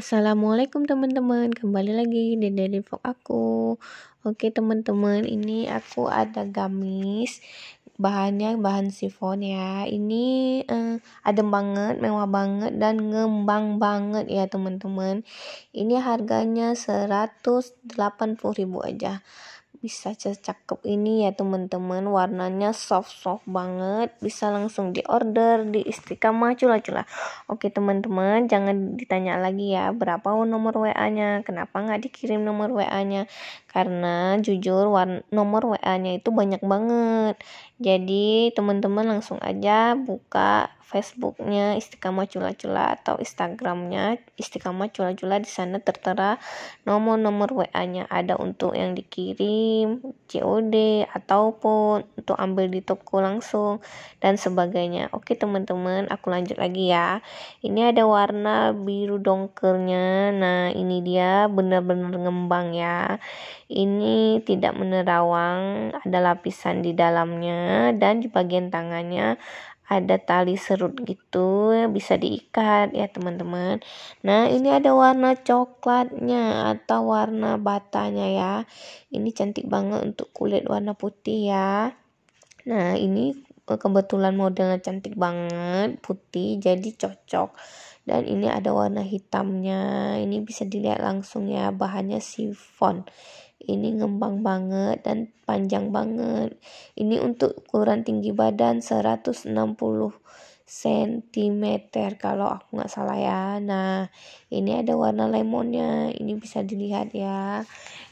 Assalamualaikum teman-teman, kembali lagi di dari vlog aku. Oke teman-teman, ini aku ada gamis, bahannya bahan sifon ya. Ini eh, adem banget, mewah banget dan ngembang banget ya teman-teman. Ini harganya 180 ribu aja bisa cakep ini ya teman-teman warnanya soft soft banget bisa langsung di order di istiqamah cula-cula oke teman-teman jangan ditanya lagi ya berapa nomor WA nya kenapa nggak dikirim nomor WA nya karena jujur nomor WA nya itu banyak banget jadi teman-teman langsung aja buka Facebooknya Istiqamah Cula-Cula atau Instagramnya Istiqamah Cula-Cula di sana tertera nomor-nomor WA-nya ada untuk yang dikirim COD ataupun untuk ambil di toko langsung dan sebagainya. Oke teman-teman, aku lanjut lagi ya. Ini ada warna biru dongkernya. Nah ini dia benar-benar ngembang ya. Ini tidak menerawang, ada lapisan di dalamnya dan di bagian tangannya ada tali serut gitu bisa diikat ya teman-teman nah ini ada warna coklatnya atau warna batanya ya ini cantik banget untuk kulit warna putih ya nah ini e, kebetulan modelnya cantik banget putih jadi cocok dan ini ada warna hitamnya ini bisa dilihat langsung ya bahannya sifon ini ngembang banget dan panjang banget ini untuk ukuran tinggi badan 160 cm kalau aku nggak salah ya nah ini ada warna lemonnya ini bisa dilihat ya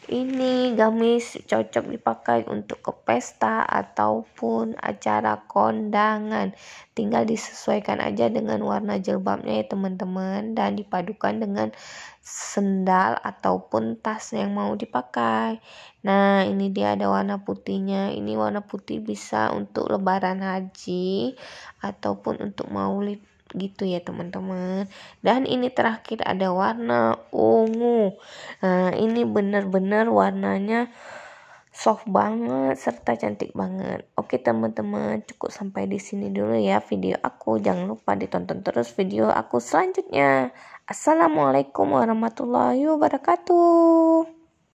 ini gamis cocok dipakai untuk ke pesta ataupun acara kondangan. Tinggal disesuaikan aja dengan warna jilbabnya ya teman-teman dan dipadukan dengan sendal ataupun tas yang mau dipakai. Nah, ini dia ada warna putihnya. Ini warna putih bisa untuk lebaran haji ataupun untuk maulid gitu ya teman-teman dan ini terakhir ada warna ungu nah ini bener-bener warnanya soft banget serta cantik banget oke teman-teman cukup sampai di sini dulu ya video aku jangan lupa ditonton terus video aku selanjutnya assalamualaikum warahmatullahi wabarakatuh